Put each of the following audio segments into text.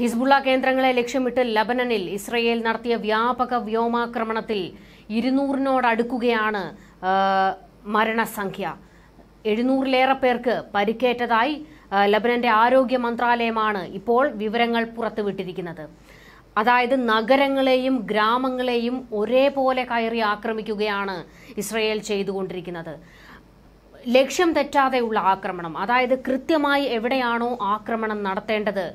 Hezbollah കേന്ദ്രങ്ങളെ ലക്ഷ്യമിട്ട് ലബനനിൽ Israel നടത്തിയ വ്യാപക വ്യോമാക്രമണത്തിൽ ഇരുന്നൂറിനോടടുക്കുകയാണ് മരണസംഖ്യ എഴുന്നൂറിലേറെ പേർക്ക് പരിക്കേറ്റതായി ലബനന്റെ ആരോഗ്യ മന്ത്രാലയമാണ് ഇപ്പോൾ വിവരങ്ങൾ പുറത്തുവിട്ടിരിക്കുന്നത് അതായത് നഗരങ്ങളെയും ഗ്രാമങ്ങളെയും ഒരേപോലെ കയറി ആക്രമിക്കുകയാണ് ഇസ്രയേൽ ചെയ്തുകൊണ്ടിരിക്കുന്നത് ലക്ഷ്യം തെറ്റാതെയുള്ള ആക്രമണം അതായത് കൃത്യമായി എവിടെയാണോ ആക്രമണം നടത്തേണ്ടത്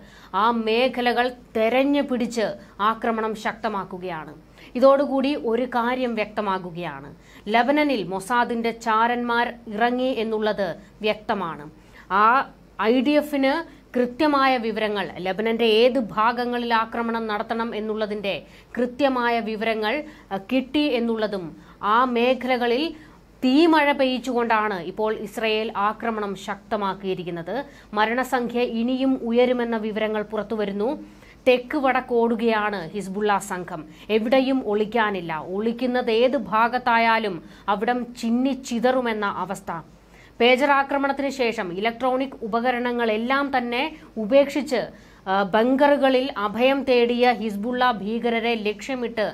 ആ മേഖലകൾ തെരഞ്ഞു പിടിച്ച് ആക്രമണം ശക്തമാക്കുകയാണ് ഇതോടുകൂടി ഒരു കാര്യം വ്യക്തമാകുകയാണ് ലബനനിൽ മൊസാദിന്റെ ചാരന്മാർ ഇറങ്ങി എന്നുള്ളത് വ്യക്തമാണ് ആ ഐ ഡി എഫിന് കൃത്യമായ വിവരങ്ങൾ ലബനന്റെ ഏത് ഭാഗങ്ങളിൽ ആക്രമണം നടത്തണം എന്നുള്ളതിന്റെ കൃത്യമായ വിവരങ്ങൾ കിട്ടി എന്നുള്ളതും ആ മേഖലകളിൽ തീമഴ പെയ്ച്ചുകൊണ്ടാണ് ഇപ്പോൾ ഇസ്രയേൽ ആക്രമണം ശക്തമാക്കിയിരിക്കുന്നത് മരണസംഖ്യ ഇനിയും ഉയരുമെന്ന വിവരങ്ങൾ പുറത്തുവരുന്നു തെക്ക് വടക്കോടുകയാണ് ഹിസ്ബുള്ള സംഘം എവിടെയും ഒളിക്കാനില്ല ഒളിക്കുന്നത് ഏത് ഭാഗത്തായാലും അവിടം ചിന്നിച്ചിതറുമെന്ന അവസ്ഥ പേജർ ആക്രമണത്തിന് ശേഷം ഇലക്ട്രോണിക് ഉപകരണങ്ങളെല്ലാം തന്നെ ഉപേക്ഷിച്ച് ബങ്കറുകളിൽ അഭയം തേടിയ ഹിസ്ബുള്ള ഭീകരരെ ലക്ഷ്യമിട്ട്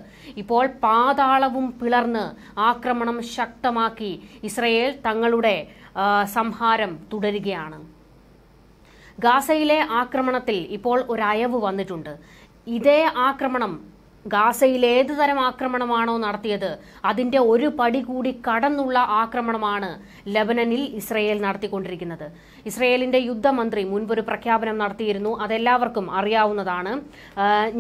ഇപ്പോൾ പാതാളവും പിളർന്ന് ആക്രമണം ശക്തമാക്കി ഇസ്രയേൽ തങ്ങളുടെ സംഹാരം തുടരുകയാണ് ഗാസയിലെ ആക്രമണത്തിൽ ഇപ്പോൾ ഒരു അയവ് വന്നിട്ടുണ്ട് ഇതേ ആക്രമണം ഗാസയിൽ ഏതുതരം ആക്രമണമാണോ നടത്തിയത് അതിന്റെ ഒരു പടി കൂടി കടന്നുള്ള ആക്രമണമാണ് ലബനനിൽ ഇസ്രയേൽ നടത്തിക്കൊണ്ടിരിക്കുന്നത് ഇസ്രയേലിന്റെ യുദ്ധമന്ത്രി മുൻപൊരു പ്രഖ്യാപനം നടത്തിയിരുന്നു അതെല്ലാവർക്കും അറിയാവുന്നതാണ്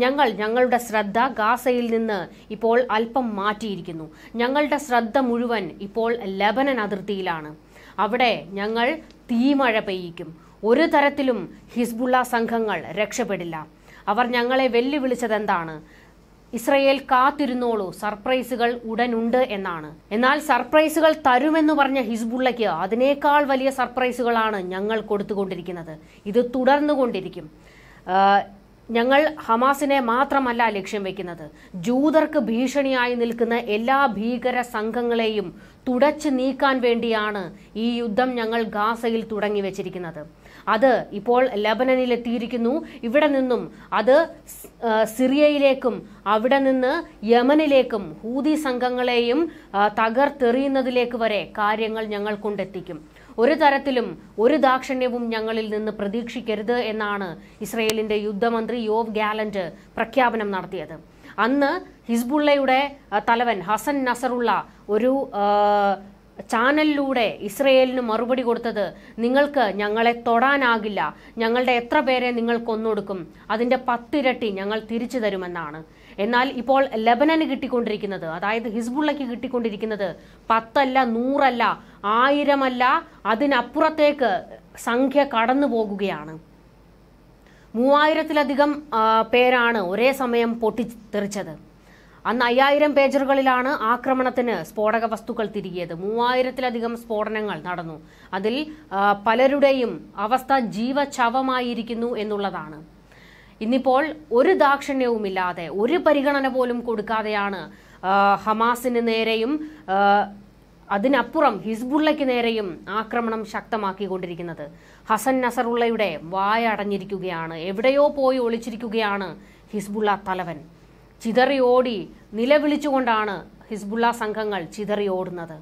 ഞങ്ങൾ ഞങ്ങളുടെ ശ്രദ്ധ ഗാസയിൽ നിന്ന് ഇപ്പോൾ അല്പം മാറ്റിയിരിക്കുന്നു ഞങ്ങളുടെ ശ്രദ്ധ മുഴുവൻ ഇപ്പോൾ ലബനൻ അതിർത്തിയിലാണ് അവിടെ ഞങ്ങൾ തീമഴ പെയ്യിക്കും ഒരു തരത്തിലും ഹിസ്ബുള്ള സംഘങ്ങൾ രക്ഷപ്പെടില്ല അവർ ഞങ്ങളെ വെല്ലുവിളിച്ചതെന്താണ് ഇസ്രയേൽ കാത്തിരുന്നോളൂ സർപ്രൈസുകൾ ഉടനുണ്ട് എന്നാണ് എന്നാൽ സർപ്രൈസുകൾ തരുമെന്ന് പറഞ്ഞ ഹിസ്ബുള്ളയ്ക്ക് അതിനേക്കാൾ വലിയ സർപ്രൈസുകളാണ് ഞങ്ങൾ കൊടുത്തുകൊണ്ടിരിക്കുന്നത് ഇത് തുടർന്നുകൊണ്ടിരിക്കും ഞങ്ങൾ ഹമാസിനെ മാത്രമല്ല ലക്ഷ്യം വെക്കുന്നത് ജൂതർക്ക് ഭീഷണിയായി നിൽക്കുന്ന എല്ലാ ഭീകര സംഘങ്ങളെയും തുടച്ചു നീക്കാൻ വേണ്ടിയാണ് ഈ യുദ്ധം ഞങ്ങൾ ഗാസയിൽ തുടങ്ങി വെച്ചിരിക്കുന്നത് അത് ഇപ്പോൾ ലബനനിൽ എത്തിയിരിക്കുന്നു ഇവിടെ നിന്നും അത് സിറിയയിലേക്കും അവിടെ നിന്ന് യമനിലേക്കും ഹൂതി സംഘങ്ങളെയും തകർത്തെറിയുന്നതിലേക്ക് വരെ കാര്യങ്ങൾ ഞങ്ങൾ കൊണ്ടെത്തിക്കും ഒരു തരത്തിലും ഒരു ദാക്ഷിണ്യവും ഞങ്ങളിൽ നിന്ന് പ്രതീക്ഷിക്കരുത് എന്നാണ് ഇസ്രയേലിന്റെ യുദ്ധമന്ത്രി യോവ് ഗാലന്റ് പ്രഖ്യാപനം നടത്തിയത് അന്ന് ഹിസ്ബുള്ളയുടെ തലവൻ ഹസൻ നസറുള്ള ഒരു ചാനലിലൂടെ ഇസ്രയേലിന് മറുപടി കൊടുത്തത് നിങ്ങൾക്ക് ഞങ്ങളെ തൊടാനാകില്ല ഞങ്ങളുടെ എത്ര പേരെ നിങ്ങൾ കൊന്നൊടുക്കും അതിൻ്റെ പത്തിരട്ടി ഞങ്ങൾ തിരിച്ചു തരുമെന്നാണ് എന്നാൽ ഇപ്പോൾ ലബനന് കിട്ടിക്കൊണ്ടിരിക്കുന്നത് അതായത് ഹിസ്ബുള്ളയ്ക്ക് കിട്ടിക്കൊണ്ടിരിക്കുന്നത് പത്തല്ല നൂറല്ല ആയിരമല്ല അതിനപ്പുറത്തേക്ക് സംഖ്യ കടന്നു പോകുകയാണ് മൂവായിരത്തിലധികം പേരാണ് ഒരേ സമയം പൊട്ടിത്തെറിച്ചത് അന്ന് അയ്യായിരം പേജറുകളിലാണ് ആക്രമണത്തിന് സ്ഫോടക വസ്തുക്കൾ തിരികിയത് മൂവായിരത്തിലധികം സ്ഫോടനങ്ങൾ നടന്നു അതിൽ പലരുടെയും അവസ്ഥ ജീവചവമായിരിക്കുന്നു എന്നുള്ളതാണ് ഇന്നിപ്പോൾ ഒരു ദാക്ഷിണ്യവുമില്ലാതെ ഒരു പരിഗണന പോലും കൊടുക്കാതെയാണ് ഹമാസിന് നേരെയും അതിനപ്പുറം ഹിസ്ബുള്ളയ്ക്ക് നേരെയും ആക്രമണം ശക്തമാക്കിക്കൊണ്ടിരിക്കുന്നത് ഹസൻ നസറുള്ളയുടെ വായ അടഞ്ഞിരിക്കുകയാണ് എവിടെയോ പോയി ഒളിച്ചിരിക്കുകയാണ് ഹിസ്ബുള്ള തലവൻ ചിതറി ഓടി നിലവിളിച്ചുകൊണ്ടാണ് ഹിസ്ബുള്ള സംഘങ്ങൾ ചിതറിയോടുന്നത്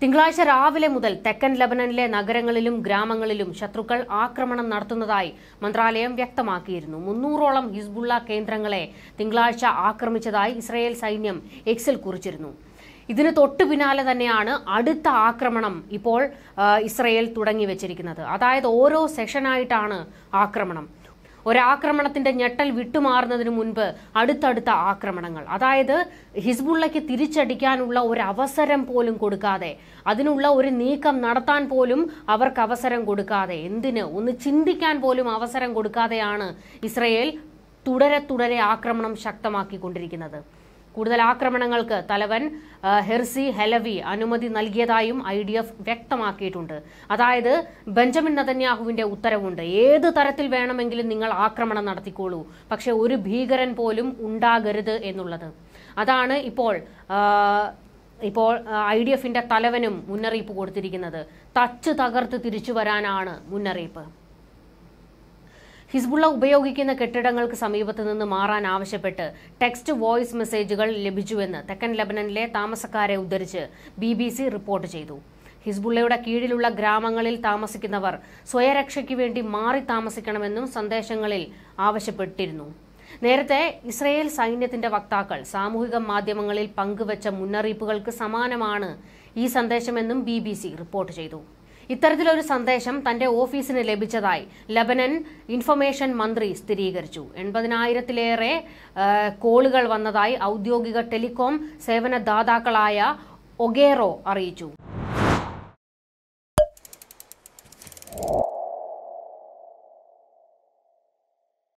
തിങ്കളാഴ്ച രാവിലെ മുതൽ തെക്കൻ ലബനനിലെ നഗരങ്ങളിലും ഗ്രാമങ്ങളിലും ശത്രുക്കൾ ആക്രമണം നടത്തുന്നതായി മന്ത്രാലയം വ്യക്തമാക്കിയിരുന്നു മുന്നൂറോളം ഹിസ്ബുള്ള കേന്ദ്രങ്ങളെ തിങ്കളാഴ്ച ആക്രമിച്ചതായി ഇസ്രയേൽ സൈന്യം എക്സിൽ കുറിച്ചിരുന്നു ഇതിന് തൊട്ടു പിന്നാലെ തന്നെയാണ് അടുത്ത ആക്രമണം ഇപ്പോൾ ഇസ്രയേൽ തുടങ്ങി വെച്ചിരിക്കുന്നത് അതായത് ഓരോ സെഷനായിട്ടാണ് ആക്രമണം ഒരാക്രമണത്തിന്റെ ഞെട്ടൽ വിട്ടുമാറുന്നതിന് മുൻപ് അടുത്തടുത്ത ആക്രമണങ്ങൾ അതായത് ഹിസ്ബുള്ളയ്ക്ക് തിരിച്ചടിക്കാനുള്ള ഒരു അവസരം പോലും കൊടുക്കാതെ അതിനുള്ള ഒരു നീക്കം നടത്താൻ പോലും അവർക്ക് അവസരം കൊടുക്കാതെ എന്തിന് ഒന്ന് ചിന്തിക്കാൻ പോലും അവസരം കൊടുക്കാതെയാണ് ഇസ്രയേൽ തുടരെ തുടരെ ആക്രമണം ശക്തമാക്കിക്കൊണ്ടിരിക്കുന്നത് കൂടുതൽ ആക്രമണങ്ങൾക്ക് തലവൻ ഹെർസി ഹെലവി അനുമതി നൽകിയതായും ഐ ഡി എഫ് വ്യക്തമാക്കിയിട്ടുണ്ട് അതായത് ബെഞ്ചമിൻ നതന്യാഹുവിന്റെ ഉത്തരവുണ്ട് ഏത് തരത്തിൽ വേണമെങ്കിലും നിങ്ങൾ ആക്രമണം നടത്തിക്കോളൂ പക്ഷെ ഒരു ഭീകരൻ പോലും ഉണ്ടാകരുത് എന്നുള്ളത് അതാണ് ഇപ്പോൾ ഇപ്പോൾ ഐ ഡി എഫിന്റെ തലവനും മുന്നറിയിപ്പ് കൊടുത്തിരിക്കുന്നത് തച്ച് തകർത്ത് തിരിച്ചു വരാനാണ് മുന്നറിയിപ്പ് ഹിസ്ബുള്ള ഉപയോഗിക്കുന്ന കെട്ടിടങ്ങൾക്ക് സമീപത്ത് നിന്ന് മാറാൻ ആവശ്യപ്പെട്ട് ടെക്സ്റ്റ് വോയിസ് മെസ്സേജുകൾ ലഭിച്ചുവെന്ന് തെക്കൻ ലബനനിലെ താമസക്കാരെ ഉദ്ധരിച്ച് ബി റിപ്പോർട്ട് ചെയ്തു ഹിസ്ബുള്ളയുടെ കീഴിലുള്ള ഗ്രാമങ്ങളിൽ താമസിക്കുന്നവർ സ്വയരക്ഷയ്ക്ക് വേണ്ടി മാറി താമസിക്കണമെന്നും സന്ദേശങ്ങളിൽ ആവശ്യപ്പെട്ടിരുന്നു നേരത്തെ ഇസ്രയേൽ സൈന്യത്തിന്റെ വക്താക്കൾ സാമൂഹിക മാധ്യമങ്ങളിൽ പങ്കുവച്ച മുന്നറിയിപ്പുകൾക്ക് സമാനമാണ് ഈ സന്ദേശമെന്നും ബി റിപ്പോർട്ട് ചെയ്തു ഇത്തരത്തിലൊരു സന്ദേശം തന്റെ ഓഫീസിന് ലഭിച്ചതായി ലബനൻ ഇൻഫർമേഷൻ മന്ത്രി സ്ഥിരീകരിച്ചു എൺപതിനായിരത്തിലേറെ കോളുകൾ വന്നതായി ഔദ്യോഗിക ടെലികോം സേവന ദാതാക്കളായ ഒഗേറോ അറിയിച്ചു